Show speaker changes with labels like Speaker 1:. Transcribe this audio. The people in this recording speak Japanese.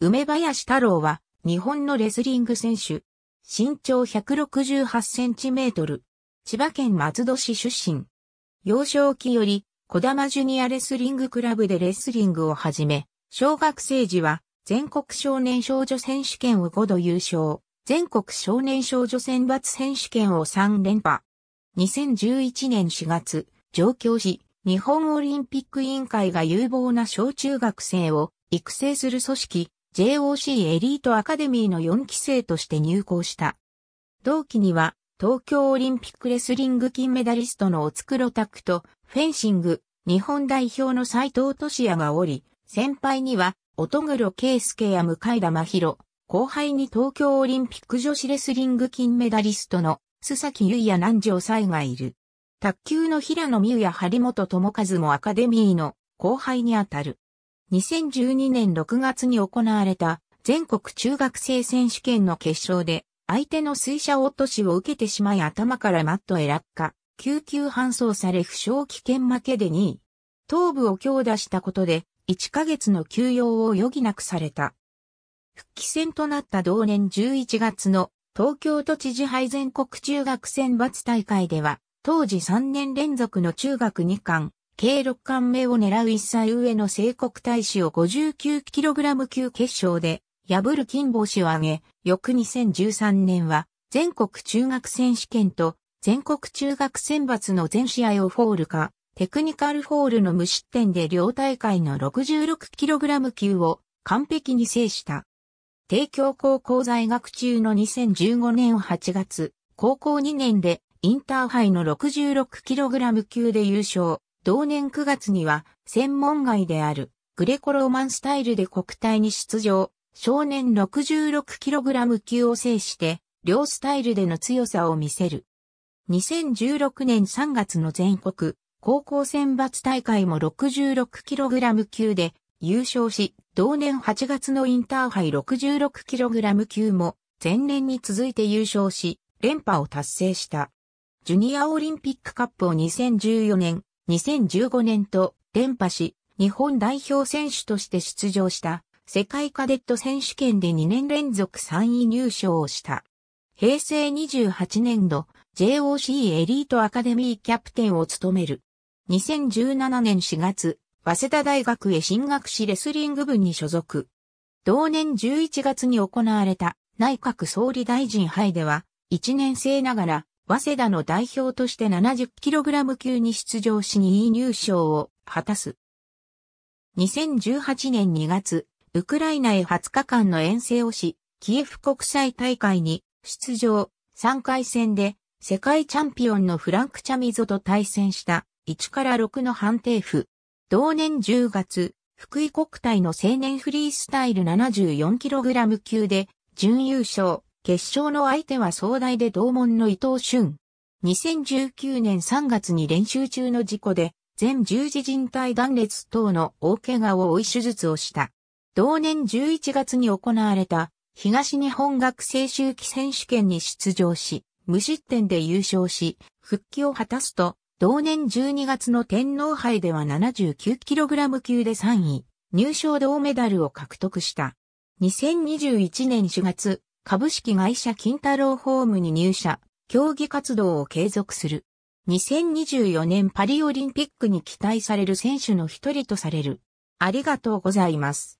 Speaker 1: 梅林太郎は、日本のレスリング選手。身長168センチメートル。千葉県松戸市出身。幼少期より、小玉ジュニアレスリングクラブでレスリングを始め、小学生時は、全国少年少女選手権を5度優勝、全国少年少女選抜選手権を3連覇。2011年4月、上京し、日本オリンピック委員会が有望な小中学生を育成する組織、JOC エリートアカデミーの4期生として入校した。同期には、東京オリンピックレスリング金メダリストのおつくろクと、フェンシング、日本代表の斎藤俊也がおり、先輩には、乙黒圭介や向井田真宏、後輩に東京オリンピック女子レスリング金メダリストの、須崎優也南條才がいる。卓球の平野美宇や張本智和もアカデミーの後輩にあたる。2012年6月に行われた全国中学生選手権の決勝で相手の水車落としを受けてしまい頭からマットへ落下、救急搬送され負傷危険負けで2位。頭部を強打したことで1ヶ月の休養を余儀なくされた。復帰戦となった同年11月の東京都知事杯全国中学選抜大会では、当時3年連続の中学2冠、計六冠目を狙う一歳上の聖国大使を 59kg 級決勝で破る金星を挙げ、翌2013年は全国中学選手権と全国中学選抜の全試合をフォール化、テクニカルフォールの無失点で両大会の 66kg 級を完璧に制した。帝京高校在学中の2015年8月、高校2年でインターハイの 66kg 級で優勝。同年9月には、専門外である、グレコローマンスタイルで国体に出場、少年 66kg 級を制して、両スタイルでの強さを見せる。2016年3月の全国高校選抜大会も 66kg 級で優勝し、同年8月のインターハイ 66kg 級も前年に続いて優勝し、連覇を達成した。ジュニアオリンピックカップを2014年2015年と連覇し、日本代表選手として出場した世界カデット選手権で2年連続3位入賞をした。平成28年度 JOC エリートアカデミーキャプテンを務める。2017年4月、早稲田大学へ進学しレスリング部に所属。同年11月に行われた内閣総理大臣杯では、1年生ながら早稲田の代表として 70kg 級に出場し2位入賞を果たす。2018年2月、ウクライナへ20日間の遠征をし、キエフ国際大会に出場、3回戦で世界チャンピオンのフランク・チャミゾと対戦した1から6の判定譜。同年10月、福井国体の青年フリースタイル 74kg 級で準優勝。決勝の相手は壮大で同門の伊藤俊。2019年3月に練習中の事故で、全十字人体断裂等の大怪我を負い手術をした。同年11月に行われた東日本学生周期選手権に出場し、無失点で優勝し、復帰を果たすと、同年12月の天皇杯では 79kg 級で3位、入賞銅メダルを獲得した。2021年4月、株式会社金太郎ホームに入社、競技活動を継続する。2024年パリオリンピックに期待される選手の一人とされる。ありがとうございます。